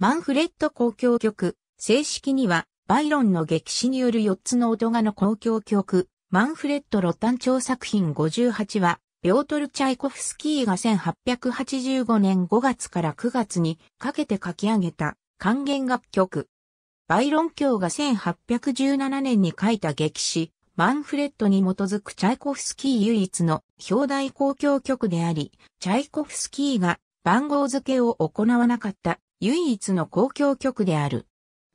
マンフレッド交響曲、正式には、バイロンの劇詞による4つの音画の交響曲、マンフレッド・ロタン調作品58は、ビョートル・チャイコフスキーが1885年5月から9月にかけて書き上げた還元楽曲。バイロン教が1817年に書いた劇詞、マンフレッドに基づくチャイコフスキー唯一の表題交響曲であり、チャイコフスキーが番号付けを行わなかった唯一の公共曲である。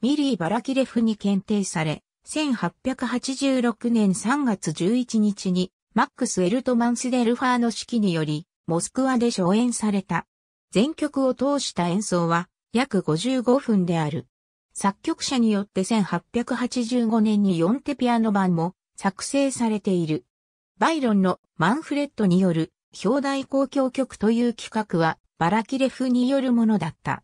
ミリー・バラキレフに検定され、1886年3月11日にマックス・エルトマンス・デルファーの指揮により、モスクワで上演された。全曲を通した演奏は約55分である。作曲者によって1885年に4手ピアノ版も作成されている。バイロンのマンフレッドによる表題公共曲という企画はバラキレフによるものだった。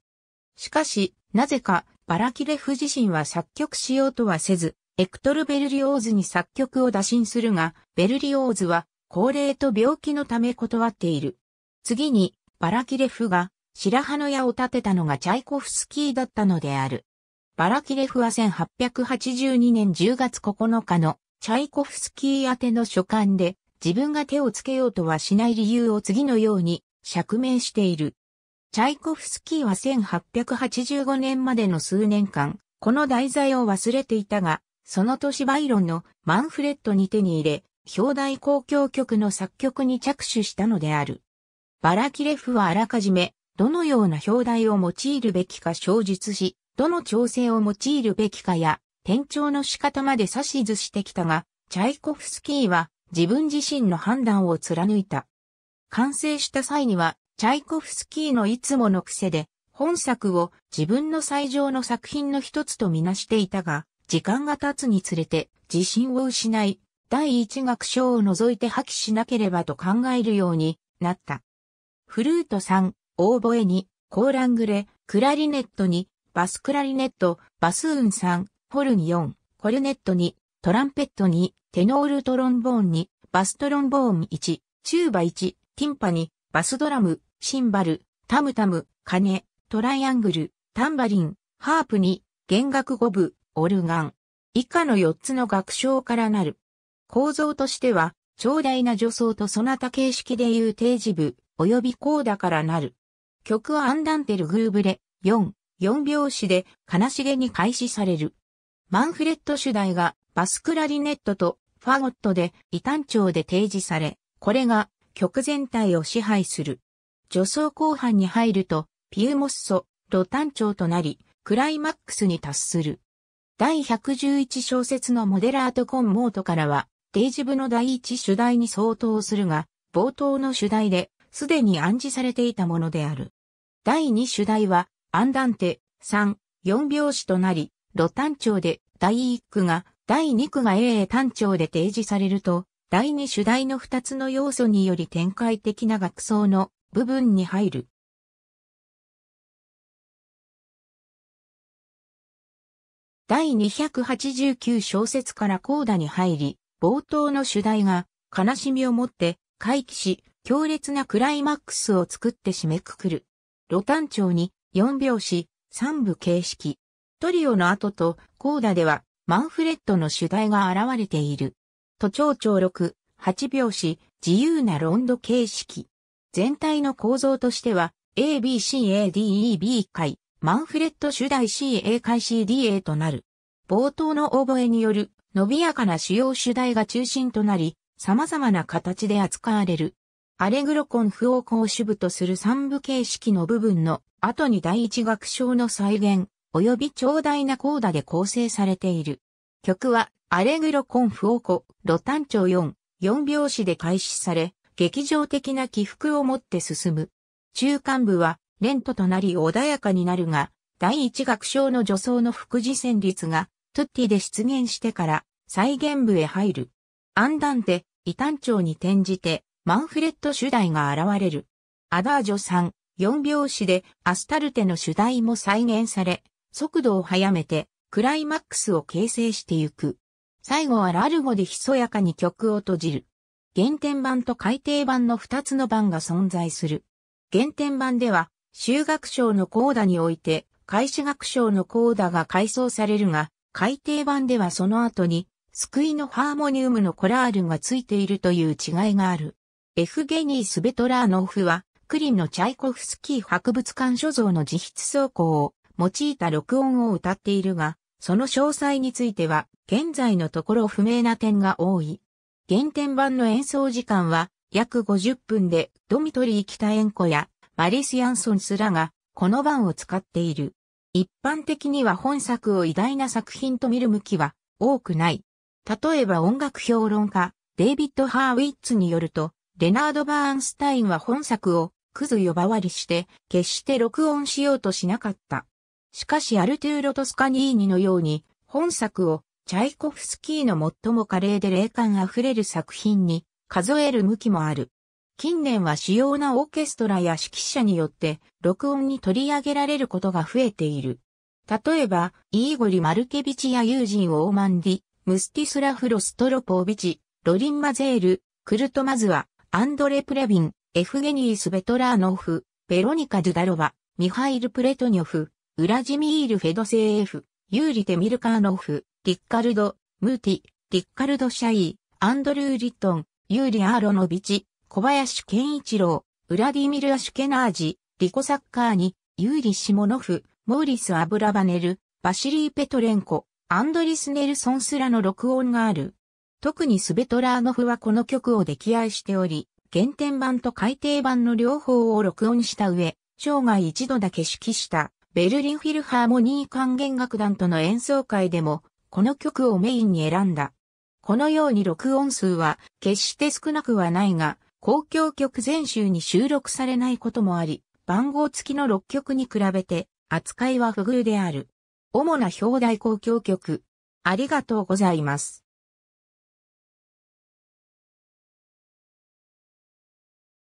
しかし、なぜか、バラキレフ自身は作曲しようとはせず、エクトル・ベルリオーズに作曲を打診するが、ベルリオーズは、高齢と病気のため断っている。次に、バラキレフが、白羽の矢を立てたのがチャイコフスキーだったのである。バラキレフは1882年10月9日のチャイコフスキー宛ての書簡で自分が手をつけようとはしない理由を次のように釈明している。チャイコフスキーは1885年までの数年間、この題材を忘れていたが、その年バイロンのマンフレッドに手に入れ、表題公共曲の作曲に着手したのである。バラキレフはあらかじめ、どのような表題を用いるべきか詳述し、どの調整を用いるべきかや、転調の仕方まで指図してきたが、チャイコフスキーは自分自身の判断を貫いた。完成した際には、チャイコフスキーのいつもの癖で、本作を自分の最上の作品の一つとみなしていたが、時間が経つにつれて自信を失い、第一楽章を除いて破棄しなければと考えるようになった。フルート3、オーボエに、コーラングレ、クラリネットに、バスクラリネット、バスーン3、ホルン4、コルネットに、トランペットに、テノールトロンボーンに、バストロンボーン1、チューバ1、ティンパに、バスドラム、シンバル、タムタム、鐘、トライアングル、タンバリン、ハープに、弦楽五部、オルガン。以下の4つの楽章からなる。構造としては、長大な助走とそなた形式でいう定時部、及びコーダからなる。曲はアンダンテルグーブレ、4、4拍子で悲しげに開始される。マンフレット主題がバスクラリネットとファゴットで異端調で提示され、これが曲全体を支配する。助走後半に入ると、ピューモッソ、ロ単調となり、クライマックスに達する。第111小説のモデラートコンモートからは、デイジブの第一主題に相当するが、冒頭の主題で、すでに暗示されていたものである。第二主題は、アンダンテ、3、4拍子となり、ロ単調で、第1句が、第2句が AA 単調で提示されると、第2主題の2つの要素により展開的な学奏の部分に入る。第289小説からコーダに入り、冒頭の主題が悲しみをもって回帰し、強烈なクライマックスを作って締めくくる。ロタン調に4拍子、3部形式。トリオの後とコーダではマンフレッドの主題が現れている。都庁長6、8拍子、自由なロンド形式。全体の構造としては、ABCADEB 回、マンフレット主題 CA 回 CDA となる。冒頭のオーボエによる、伸びやかな主要主題が中心となり、様々な形で扱われる。アレグロコン不応行主部とする三部形式の部分の後に第一楽章の再現、及び長大なコーダで構成されている。曲は、アレグロコンフオコ、ロ単調4、4拍子で開始され、劇場的な起伏をもって進む。中間部は、レントとなり穏やかになるが、第一楽章の助走の副次戦率が、トゥッティで出現してから、再現部へ入る。アンダンテ、異端調に転じて、マンフレッド主題が現れる。アダージョさん、4拍子でアスタルテの主題も再現され、速度を速めて、クライマックスを形成してゆく。最後はラルゴでひそやかに曲を閉じる。原点版と改訂版の2つの版が存在する。原点版では、修学賞のコーダにおいて、開始学賞のコーダが改装されるが、改訂版ではその後に、救いのハーモニウムのコラールがついているという違いがある。エフゲニー・スベトラーノフは、クリンのチャイコフスキー博物館所蔵の自筆走行を用いた録音を歌っているが、その詳細については、現在のところ不明な点が多い。原点版の演奏時間は約50分でドミトリー・キタエンコやマリス・ヤンソンすらがこの版を使っている。一般的には本作を偉大な作品と見る向きは多くない。例えば音楽評論家、デイビッド・ハーウィッツによると、レナード・バーンスタインは本作をクズ呼ばわりして、決して録音しようとしなかった。しかしアルトゥーロ・トスカニーニのように、本作をチャイコフスキーの最も華麗で霊感あふれる作品に数える向きもある。近年は主要なオーケストラや指揮者によって録音に取り上げられることが増えている。例えば、イーゴリ・マルケビチやユージン・オーマンディ、ムスティスラフ・ロストロポービチ、ロリン・マゼール、クルト・マズワ、アンドレ・プレビン、エフゲニー・スベトラーノフ、ベロニカ・ドゥダロワ、ミハイル・プレトニョフ、ウラジミール・フェドセーエフ、ユーリ・テミルカーノフ、リッカルド、ムーティ、リッカルド・シャイアンドルー・リットン、ユーリ・アーロノビチ、小林健一郎、ウラディミル・アシュケナージ、リコ・サッカーニ、ユーリ・シモノフ、モーリス・アブラバネル、バシリー・ペトレンコ、アンドリス・ネルソンすらの録音がある。特にスベトラーノフはこの曲を溺愛しており、原点版と改訂版の両方を録音した上、生涯一度だけ指揮した、ベルリンフィルハーモニー管弦楽団との演奏会でも、この曲をメインに選んだ。このように録音数は決して少なくはないが、公共曲全集に収録されないこともあり、番号付きの6曲に比べて扱いは不遇である。主な表題公共曲。ありがとうございます。